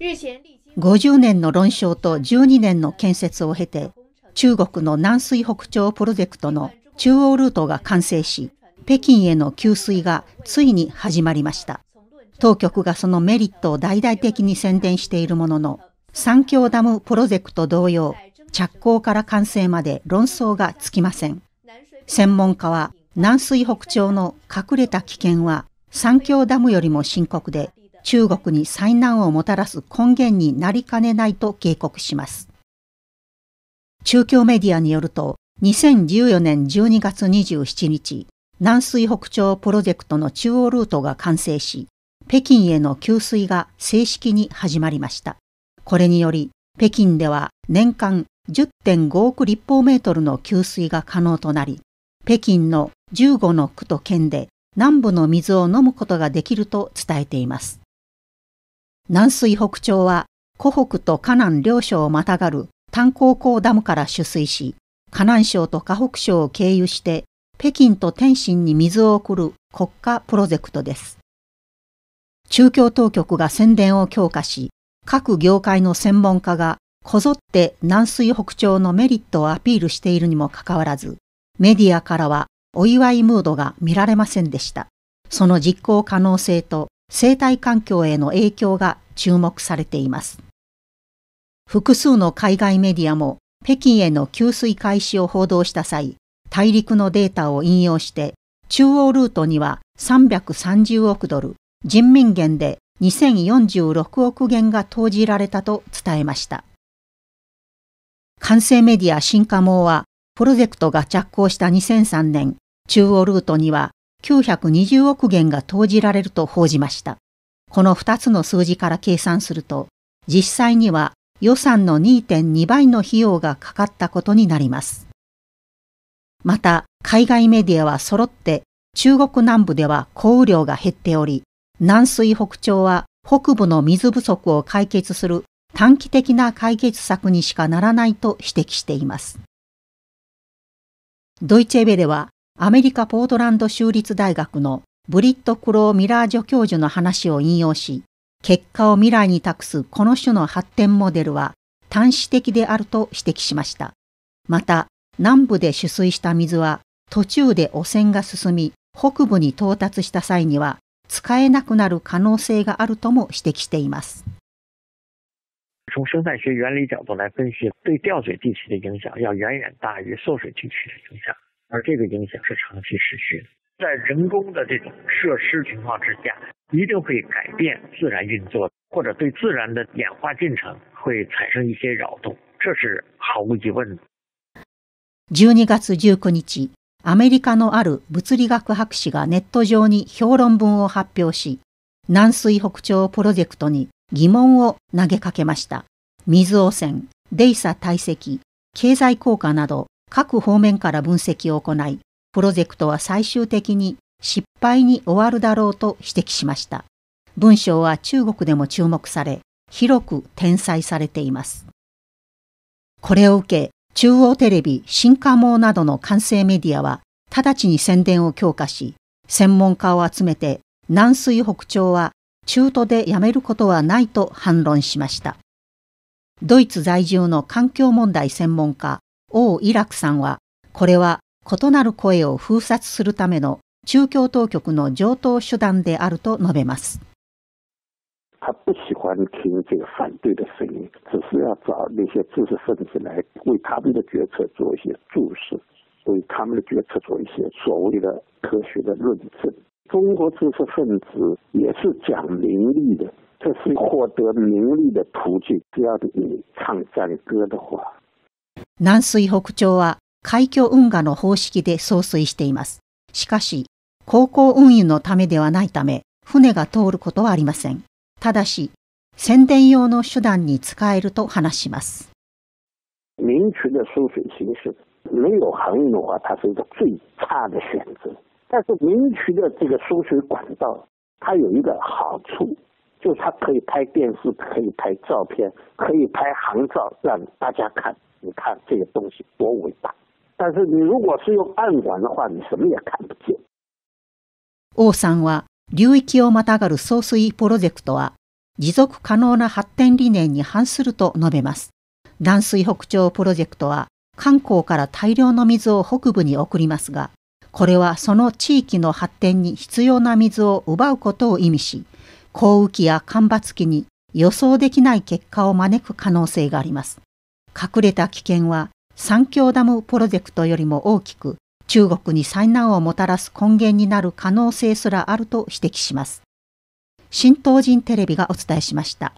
50年の論証と12年の建設を経て、中国の南水北朝プロジェクトの中央ルートが完成し、北京への給水がついに始まりました。当局がそのメリットを大々的に宣伝しているものの、三峡ダムプロジェクト同様、着工から完成まで論争がつきません。専門家は、南水北朝の隠れた危険は、三峡ダムよりも深刻で、中国に災難をもたらす根源になりかねないと警告します。中共メディアによると、2014年12月27日、南水北朝プロジェクトの中央ルートが完成し、北京への給水が正式に始まりました。これにより、北京では年間10.5億立方メートルの給水が可能となり、北京の15の区と県で南部の水を飲むことができると伝えています。南水北朝は湖北と河南両省をまたがる炭鉱港ダムから取水し、河南省と河北省を経由して北京と天津に水を送る国家プロジェクトです。中共当局が宣伝を強化し、各業界の専門家がこぞって南水北朝のメリットをアピールしているにもかかわらず、メディアからはお祝いムードが見られませんでした。その実行可能性と生態環境への影響が注目されています。複数の海外メディアも北京への給水開始を報道した際、大陸のデータを引用して、中央ルートには330億ドル、人民元で2046億元が投じられたと伝えました。完成メディア新華網は、プロジェクトが着工した2003年、中央ルートには920億元が投じられると報じました。この2つの数字から計算すると、実際には予算の2.2倍の費用がかかったことになります。また、海外メディアは揃って中国南部では降雨量が減っており、南水北朝は北部の水不足を解決する短期的な解決策にしかならないと指摘しています。ドイツェベではアメリカ・ポートランド州立大学のブリット・クロー・ミラージョ教授の話を引用し、結果を未来に託すこの種の発展モデルは端子的であると指摘しました。また、南部で取水した水は途中で汚染が進み、北部に到達した際には使えなくなる可能性があるとも指摘しています。从生态学原理角度来分析，对水地区的影响要远远大于受水地区的影响。而这个影响是长期持续的，在人工的这种设施情况之下，一定会改变自然运作，或者对自然的演化进程会产生一些扰动，这是毫无疑问的。十二月十九日，アメリカのある物理学博士がネット上に評論文を発表し、南水北朝プロジェクトに疑問を投げかけました。水汚染、デイサ堆積、経済効果など。各方面から分析を行い、プロジェクトは最終的に失敗に終わるだろうと指摘しました。文章は中国でも注目され、広く転載されています。これを受け、中央テレビ、新華網などの完成メディアは、直ちに宣伝を強化し、専門家を集めて、南水北朝は中途でやめることはないと反論しました。ドイツ在住の環境問題専門家、王イラクさんは、これは異なる声を封殺するための中共当局の上等手段であると述べます。中国知识分子也是讲名利的，这是获得名利的途径。只要你唱赞歌的话，南水北朝は海峡運河の方式で送水しています。しかし、航行運輸のためではないため、船が通ることはありません。ただし、宣伝用の手段に使えると話します。民确的送水形式，没有航运的话，它是一个最差的选择。但是民渠的这个送水管道，它有一个好处，就是它可以拍电视，可以拍照片，可以拍航照让大家看。你看这个东西多伟大。但是你如果是用暗管的话，你什么也看不见。王さんは流域をまたがる総水プロジェクトは持続可能な発展理念に反すると述べます。断水北朝プロジェクトは関港から大量の水を北部に送りますが、これはその地域の発展に必要な水を奪うことを意味し、降雨期や干ばつ期に予想できない結果を招く可能性があります。隠れた危険は三峡ダムプロジェクトよりも大きく中国に災難をもたらす根源になる可能性すらあると指摘します。新東人テレビがお伝えしました。